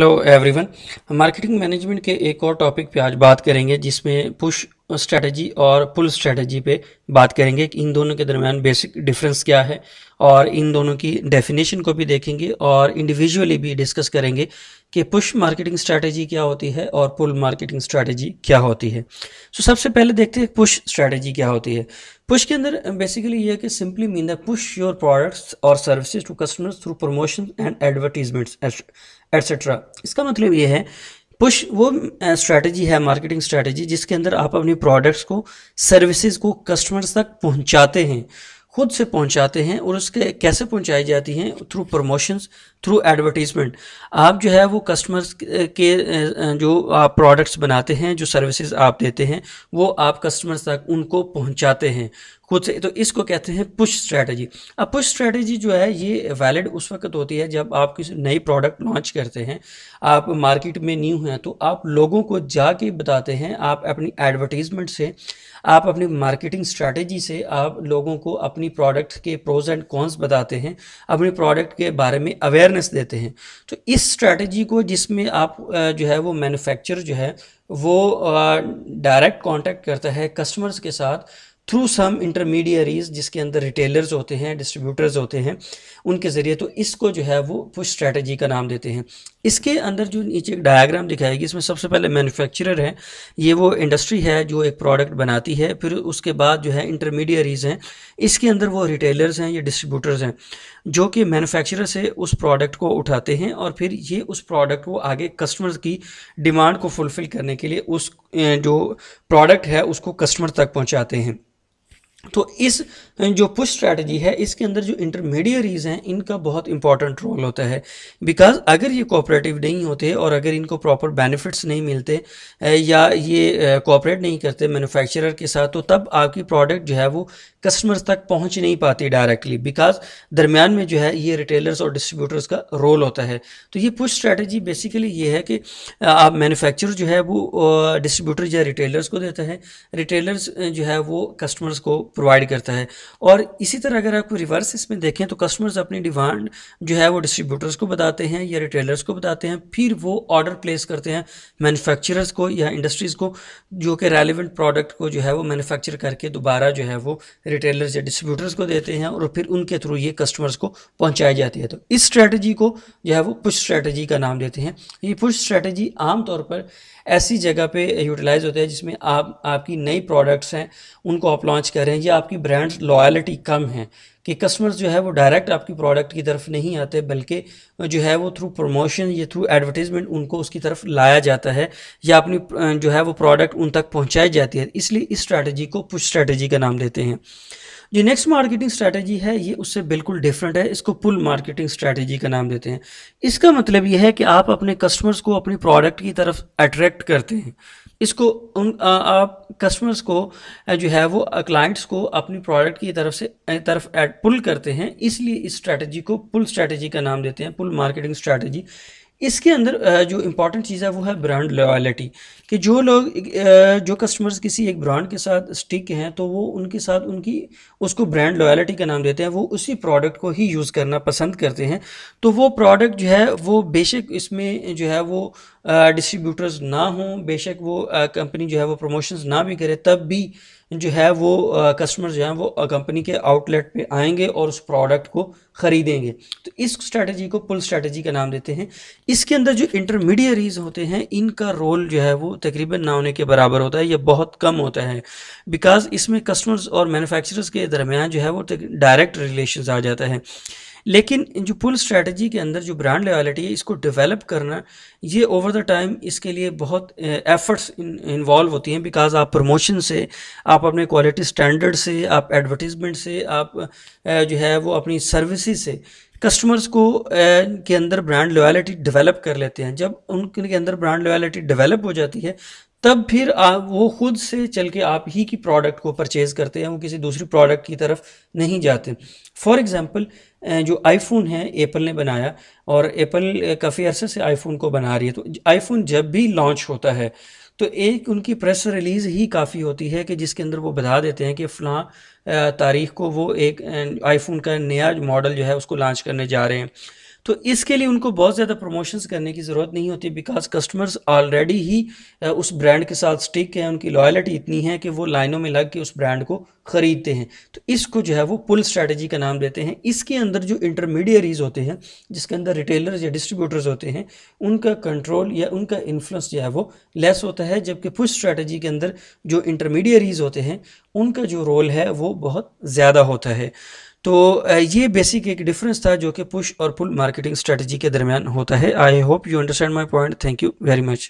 hello everyone marketing management के एक और टॉपिक पे आज बात करेंगे जिसमें पुश स्ट्रेटजी और पुल स्ट्रेटजी पे बात करेंगे कि इन दोनों के दरमियान बेसिक डिफरेंस क्या है और इन दोनों की डेफिनेशन को भी देखेंगे और इंडिविजुअली भी डिस्कस करेंगे कि पुश मार्केटिंग स्ट्रैटेजी क्या होती है और पुल मार्केटिंग स्ट्रैटेजी क्या होती है सो so, सबसे पहले देखते हैं पुश स्ट्रैटेजी क्या होती है पुश के अंदर बेसिकली ये है कि simply mean the push your products और services to customers through promotion and advertisements etcetera इसका मतलब ये है पुश वो स्ट्रेटजी है मार्केटिंग स्ट्रेटजी जिसके अंदर आप अपनी प्रोडक्ट्स को सर्विसेज को कस्टमर्स तक पहुंचाते हैं खुद से पहुंचाते हैं और उसके कैसे पहुंचाई जाती हैं थ्रू प्रमोशंस थ्रू एडवर्टीजमेंट आप जो है वो कस्टमर्स के जो आप प्रोडक्ट्स बनाते हैं जो सर्विसेज आप देते हैं वो आप कस्टमर्स तक उनको पहुंचाते हैं खुद से तो इसको कहते हैं पुश स्ट्रेटजी अब पुश स्ट्रेटजी जो है ये वैलिड उस वक्त होती है जब आप किसी नई प्रोडक्ट लॉन्च करते हैं आप मार्केट में न्यू हैं तो आप लोगों को जाके बताते हैं आप अपनी एडवर्टीजमेंट से आप अपनी मार्केटिंग स्ट्रैटेजी से आप लोगों को अपनी प्रोडक्ट के प्रोज एंड कॉन्स बताते हैं अपने प्रोडक्ट के बारे में अवेयरनेस देते हैं तो इस स्ट्रैटेजी को जिसमें आप जो है वो मैन्युफैक्चर जो है वो डायरेक्ट कांटेक्ट करता है कस्टमर्स के साथ थ्रू सम इंटरमीडियरीज जिसके अंदर रिटेलर्स होते हैं डिस्ट्रीब्यूटर्स होते हैं उनके ज़रिए तो इसको जो है वो पुश स्ट्रेटजी का नाम देते हैं इसके अंदर जो नीचे एक डायग्राम दिखाएगी इसमें सबसे पहले मैन्युफैक्चरर है ये वो इंडस्ट्री है जो एक प्रोडक्ट बनाती है फिर उसके बाद जो है इंटरमीडियरीज हैं इसके अंदर वो रिटेलर्स हैं या डिस्ट्रीब्यूटर्स हैं जो कि मैनुफैक्चर से उस प्रोडक्ट को उठाते हैं और फिर ये उस प्रोडक्ट को आगे कस्टमर्स की डिमांड को फुलफ़िल करने के लिए उस जो प्रोडक्ट है उसको कस्टमर तक पहुँचाते हैं तो इस जो पुश स्ट्रैटेजी है इसके अंदर जो इंटरमीडियरीज हैं इनका बहुत इंपॉर्टेंट रोल होता है बिकॉज अगर ये कोऑपरेटिव नहीं होते और अगर इनको प्रॉपर बेनिफिट्स नहीं मिलते या ये कोऑपरेट नहीं करते मैन्युफैक्चरर के साथ तो तब आपकी प्रोडक्ट जो है वो कस्टमर्स तक पहुंच नहीं पाती डायरेक्टली बिकॉज दरमियान में जो है ये रिटेलर्स और डिस्ट्रीब्यूटर्स का रोल होता है तो ये पुश स्ट्रैटेजी बेसिकली ये है कि आप मैन्युफैक्चर जो है वो डिस्ट्रीब्यूटर या रिटेलर्स को देता है रिटेलर्स जो है वो कस्टमर्स को प्रोवाइड करता है और इसी तरह अगर आपको रिवर्स इसमें देखें तो कस्टमर्स अपनी डिमांड जो है वो डिस्ट्रीब्यूटर्स को बताते हैं या रिटेलर्स को बताते हैं फिर वो ऑर्डर प्लेस करते हैं मैन्युफैक्चरर्स को या इंडस्ट्रीज़ को जो कि रेलिवेंट प्रोडक्ट को जो है वो मैनुफैक्चर करके दोबारा जो है वो रिटेलर्स या डिस्ट्रीब्यूटर्स को देते हैं और फिर उनके थ्रू ये कस्टमर्स को पहुँचाई जाती है तो इस स्ट्रैटेजी को जो है वो पुश स्ट्रैटेजी का नाम देते हैं ये पुश स्ट्रैटेजी आमतौर पर ऐसी जगह पे यूटिलाइज होते हैं जिसमें आप आपकी नई प्रोडक्ट्स हैं उनको आप लॉन्च करें चाहिए आपकी ब्रांड लॉयलिटी कम है कि कस्टमर्स जो है वो डायरेक्ट आपकी प्रोडक्ट की तरफ नहीं आते बल्कि जो है वो थ्रू प्रमोशन या थ्रू एडवर्टीज़मेंट उनको उसकी तरफ लाया जाता है या अपनी जो है वो प्रोडक्ट उन तक पहुँचाई जाती है इसलिए इस स्ट्रैटेजी को पुश स्ट्रैटेजी का नाम देते हैं जो नेक्स्ट मार्केटिंग स्ट्रैटेजी है ये उससे बिल्कुल डिफरेंट है इसको पुल मार्केटिंग स्ट्रैटेजी का नाम देते हैं इसका मतलब ये है कि आप अपने कस्टमर्स को अपनी प्रोडक्ट की तरफ अट्रैक्ट करते हैं इसको उन आ, आप कस्टमर्स को जो है वो क्लाइंट्स को अपनी प्रोडक्ट की तरफ से तरफ पुल करते हैं इसलिए इस स्ट्रैटेजी को पुल स्ट्रैटेजी का नाम देते हैं पुल मार्केटिंग स्ट्रैटेजी इसके अंदर जो इम्पॉर्टेंट चीज़ है वो है ब्रांड लॉयलिटी कि जो लोग जो कस्टमर्स किसी एक ब्रांड के साथ स्टिक हैं तो वो उनके साथ उनकी उसको ब्रांड लॉयलिटी का नाम देते हैं वो उसी प्रोडक्ट को ही यूज़ करना पसंद करते हैं तो वो प्रोडक्ट जो है वो बेशक इसमें जो है वो डिस्ट्रीब्यूटर्स ना हों बेशक वो कंपनी जो है वो प्रमोशंस ना भी करे तब भी जो है वो कस्टमर जो हैं वो कंपनी के आउटलेट पे आएंगे और उस प्रोडक्ट को ख़रीदेंगे तो इस स्ट्रैटेजी को पुल स्ट्रेटजी का नाम देते हैं इसके अंदर जो इंटरमीडियरीज होते हैं इनका रोल जो है वो तकरीबन ना होने के बराबर होता है या बहुत कम होता है बिकॉज इसमें कस्टमर्स और मैनुफैक्चरर्स के दरमियान जो है वो डायरेक्ट रिलेशन आ जाता है लेकिन जो पुल स्ट्रेटजी के अंदर जो ब्रांड लॉयलिटी है इसको डेवलप करना ये ओवर द टाइम इसके लिए बहुत एफर्ट्स eh, इन्वॉल्व होती हैं बिकॉज आप प्रमोशन से आप अपने क्वालिटी स्टैंडर्ड से आप एडवर्टीज़मेंट से आप eh, जो है वो अपनी सर्विसेज से कस्टमर्स को के अंदर ब्रांड लॉयलिटी डेवलप कर लेते हैं जब उनके अंदर ब्रांड लॉयलिटी डेवलप हो जाती है तब फिर आप वो खुद से चल के आप ही की प्रोडक्ट को परचेज़ करते हैं वो किसी दूसरी प्रोडक्ट की तरफ नहीं जाते फॉर एग्ज़ाम्पल जो आईफोन है एप्पल ने बनाया और एप्पल काफ़ी अरसे से आईफोन को बना रही है तो आईफोन जब भी लॉन्च होता है तो एक उनकी प्रेस रिलीज़ ही काफ़ी होती है कि जिसके अंदर वो बता देते हैं कि फ़लाँ तारीख को वो एक आईफोन का नया मॉडल जो है उसको लॉन्च करने जा रहे हैं तो इसके लिए उनको बहुत ज़्यादा प्रमोशंस करने की ज़रूरत नहीं होती बिकॉज कस्टमर्स ऑलरेडी ही उस ब्रांड के साथ स्टिक हैं उनकी लॉयलिटी इतनी है कि वो लाइनों में लग के उस ब्रांड को ख़रीदते हैं तो इसको जो है वो पुल स्ट्रैटेजी का नाम देते हैं इसके अंदर जो इंटरमीडियरीज होते हैं जिसके अंदर रिटेलर्स या डिस्ट्रीब्यूटर्स होते हैं उनका कंट्रोल या उनका इन्फ्लुएंस जो है वो लेस होता है जबकि पुश स्ट्रैटेजी के अंदर जो इंटरमीडियरीज होते हैं उनका जो रोल है वो बहुत ज़्यादा होता है तो ये बेसिक एक डिफरेंस था जो कि पुश और पुल मार्केटिंग स्ट्रेटजी के दरमियान होता है I hope you understand my point thank you very much